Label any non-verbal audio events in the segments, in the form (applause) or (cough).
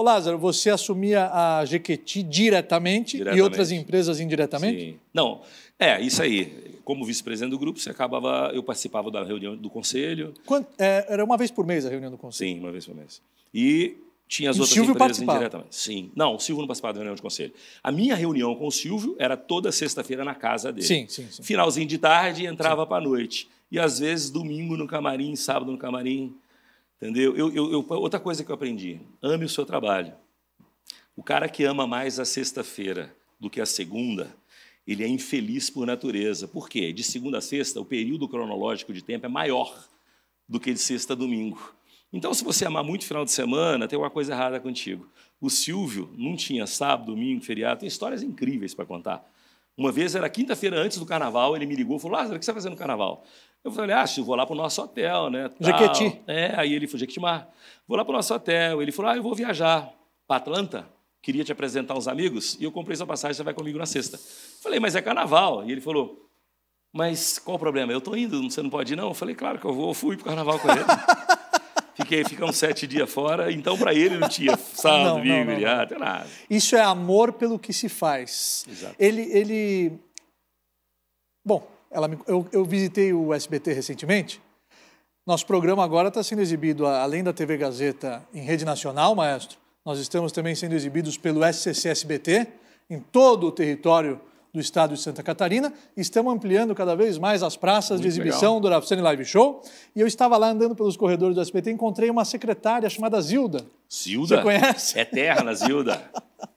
Ô Lázaro, você assumia a Jequeti diretamente, diretamente. e outras empresas indiretamente? Sim. Não, é isso aí. Como vice-presidente do grupo, você acabava, eu participava da reunião do conselho. Quanto, é, era uma vez por mês a reunião do conselho? Sim, uma vez por mês. E tinha as e outras Silvio empresas participava. indiretamente. Sim. Não, o Silvio não participava da reunião de conselho. A minha reunião com o Silvio era toda sexta-feira na casa dele. Sim, sim, sim. Finalzinho de tarde entrava para a noite. E às vezes domingo no camarim, sábado no camarim. Entendeu? Eu, eu, outra coisa que eu aprendi: ame o seu trabalho. O cara que ama mais a sexta-feira do que a segunda, ele é infeliz por natureza. Por quê? De segunda a sexta, o período cronológico de tempo é maior do que de sexta a domingo. Então, se você amar muito final de semana, tem alguma coisa errada contigo. O Silvio não tinha sábado, domingo, feriado, tem histórias incríveis para contar. Uma vez era quinta-feira antes do carnaval, ele me ligou e falou: Lázaro, o que você está fazendo no carnaval? Eu falei, ah, eu vou lá para o nosso hotel, né? Tal. Jequiti. É, aí ele falou, Jequitimar, vou lá para o nosso hotel. Ele falou, ah, eu vou viajar para Atlanta, queria te apresentar uns amigos, e eu comprei sua passagem, você vai comigo na sexta. Falei, mas é carnaval. E ele falou, mas qual o problema? Eu estou indo, você não pode ir, não? Eu falei, claro que eu vou, eu fui para o carnaval com ele. (laughs) Fiquei, ficamos sete dias fora, então para ele não tinha sábado, domingo, até nada. Isso é amor pelo que se faz. Exato. Ele, ele... Bom, ela me, eu, eu visitei o SBT recentemente. Nosso programa agora está sendo exibido, além da TV Gazeta, em rede nacional, maestro. Nós estamos também sendo exibidos pelo SCC-SBT, em todo o território do estado de Santa Catarina. Estamos ampliando cada vez mais as praças Muito de exibição legal. do Rafsani Live Show. E eu estava lá andando pelos corredores do SBT e encontrei uma secretária chamada Zilda. Zilda? Você conhece? Eterna Zilda. (laughs)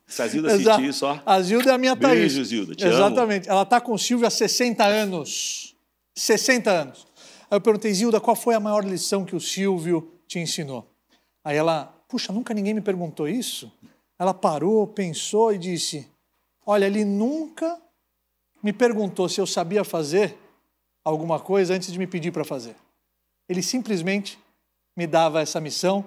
Se a Zilda Exa isso, ó. A Zilda é a minha Beijo, Thaís. Beijo, Zilda, te Exatamente. Amo. Ela está com o Silvio há 60 anos. 60 anos. Aí eu perguntei, Zilda, qual foi a maior lição que o Silvio te ensinou? Aí ela, puxa, nunca ninguém me perguntou isso. Ela parou, pensou e disse, olha, ele nunca me perguntou se eu sabia fazer alguma coisa antes de me pedir para fazer. Ele simplesmente me dava essa missão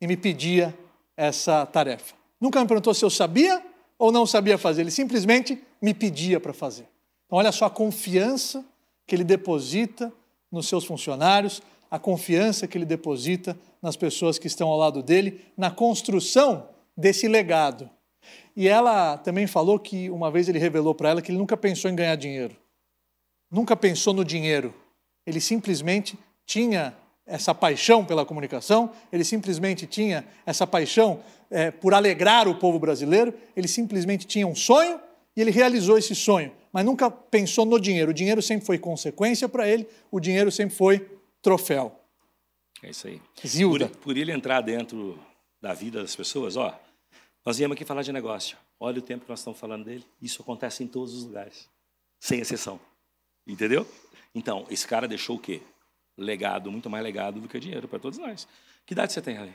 e me pedia essa tarefa. Nunca me perguntou se eu sabia ou não sabia fazer. Ele simplesmente me pedia para fazer. Então, olha só a confiança que ele deposita nos seus funcionários, a confiança que ele deposita nas pessoas que estão ao lado dele, na construção desse legado. E ela também falou que uma vez ele revelou para ela que ele nunca pensou em ganhar dinheiro, nunca pensou no dinheiro. Ele simplesmente tinha essa paixão pela comunicação, ele simplesmente tinha essa paixão é, por alegrar o povo brasileiro, ele simplesmente tinha um sonho e ele realizou esse sonho, mas nunca pensou no dinheiro. O dinheiro sempre foi consequência para ele, o dinheiro sempre foi troféu. É isso aí. Zilda. Por, por ele entrar dentro da vida das pessoas, ó, nós viemos aqui falar de negócio. Olha o tempo que nós estamos falando dele. Isso acontece em todos os lugares, sem exceção. Entendeu? Então, esse cara deixou o quê? legado, muito mais legado do que dinheiro para todos nós. Que idade você tem, Ralê?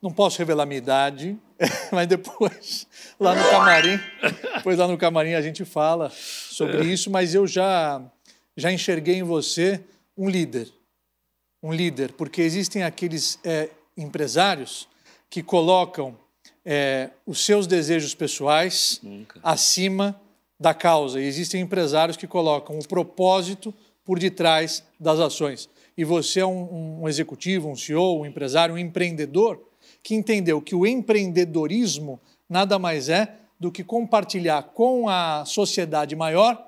Não posso revelar minha idade, (laughs) mas depois, lá no camarim, depois lá no camarim a gente fala sobre é. isso, mas eu já, já enxerguei em você um líder. Um líder, porque existem aqueles é, empresários que colocam é, os seus desejos pessoais Nunca. acima da causa. E existem empresários que colocam o propósito por detrás das ações e você é um, um executivo, um CEO, um empresário, um empreendedor, que entendeu que o empreendedorismo nada mais é do que compartilhar com a sociedade maior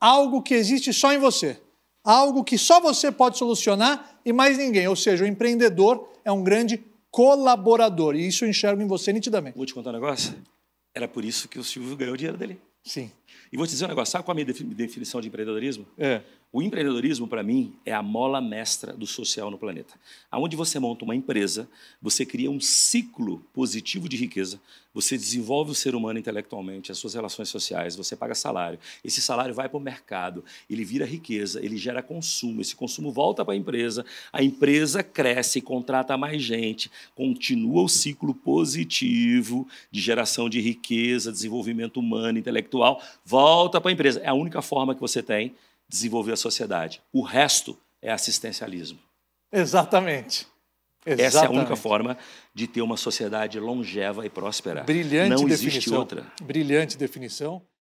algo que existe só em você, algo que só você pode solucionar e mais ninguém. Ou seja, o empreendedor é um grande colaborador e isso eu enxergo em você nitidamente. Vou te contar um negócio? Era por isso que o Silvio ganhou o dinheiro dele. Sim. E vou te dizer um negócio, sabe qual é a minha definição de empreendedorismo? É. O empreendedorismo, para mim, é a mola mestra do social no planeta. Aonde você monta uma empresa, você cria um ciclo positivo de riqueza, você desenvolve o ser humano intelectualmente, as suas relações sociais, você paga salário. Esse salário vai para o mercado, ele vira riqueza, ele gera consumo. Esse consumo volta para a empresa, a empresa cresce, contrata mais gente, continua o ciclo positivo de geração de riqueza, desenvolvimento humano, intelectual, volta para a empresa. É a única forma que você tem desenvolver a sociedade. O resto é assistencialismo. Exatamente. Exatamente. Essa é a única forma de ter uma sociedade longeva e próspera. Brilhante Não definição. existe outra. Brilhante definição.